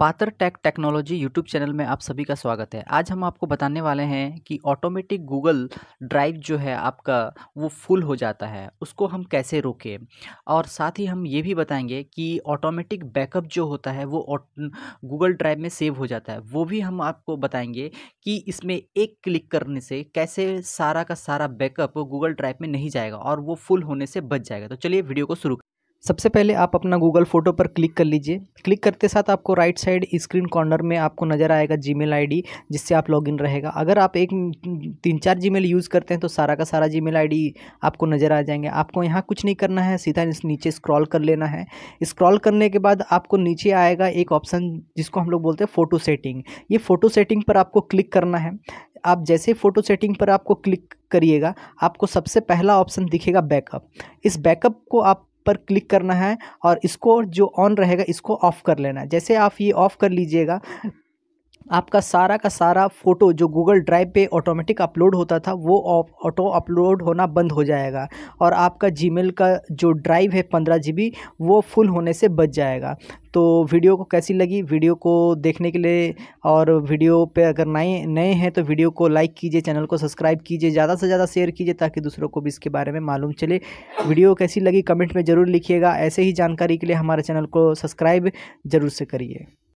पात्र tech technology YouTube channel में आप सभी का स्वागत है आज हम आपको बताने वाले हैं कि ऑटोमेटिक गूगल ड्राइव जो है आपका वो फुल हो जाता है उसको हम कैसे रोकें और साथ ही हम ये भी बताएंगे कि ऑटोमेटिक बैकअप जो होता है वो गूगल ड्राइव में सेव हो जाता है वो भी हम आपको बताएंगे कि इसमें एक क्लिक करने से कैसे सारा का सारा बैकअप गूगल ड्राइव में नहीं जाएगा और वो फुल होने से बच जाएगा तो चलिए वीडियो को शुरू सबसे पहले आप अपना गूगल फ़ोटो पर क्लिक कर लीजिए क्लिक करते साथ आपको राइट साइड स्क्रीन कॉर्नर में आपको नज़र आएगा जीमेल आईडी जिससे आप लॉगिन रहेगा अगर आप एक तीन चार जीमेल यूज़ करते हैं तो सारा का सारा जीमेल आईडी आपको नज़र आ जाएंगे आपको यहाँ कुछ नहीं करना है सीधा नीचे स्क्रॉल कर लेना है स्क्रॉल करने के बाद आपको नीचे आएगा एक ऑप्शन जिसको हम लोग बोलते हैं फ़ोटो सेटिंग ये फ़ोटो सेटिंग पर आपको क्लिक करना है आप जैसे फ़ोटो सेटिंग पर आपको क्लिक करिएगा आपको सबसे पहला ऑप्शन दिखेगा बैकअप इस बैकअप को आप पर क्लिक करना है और इसको जो ऑन रहेगा इसको ऑफ़ कर लेना है जैसे आप ये ऑफ़ कर लीजिएगा आपका सारा का सारा फ़ोटो जो गूगल ड्राइव पे ऑटोमेटिक अपलोड होता था वो ऑटो अपलोड होना बंद हो जाएगा और आपका जीमेल का जो ड्राइव है पंद्रह जी वो फुल होने से बच जाएगा तो वीडियो को कैसी लगी वीडियो को देखने के लिए और वीडियो पे अगर नए नए हैं तो वीडियो को लाइक कीजिए चैनल को सब्सक्राइब कीजिए ज़्यादा से ज़्यादा शेयर कीजिए ताकि दूसरों को भी इसके बारे में मालूम चले वीडियो कैसी लगी कमेंट में ज़रूर लिखिएगा ऐसे ही जानकारी के लिए हमारे चैनल को सब्सक्राइब ज़रूर से करिए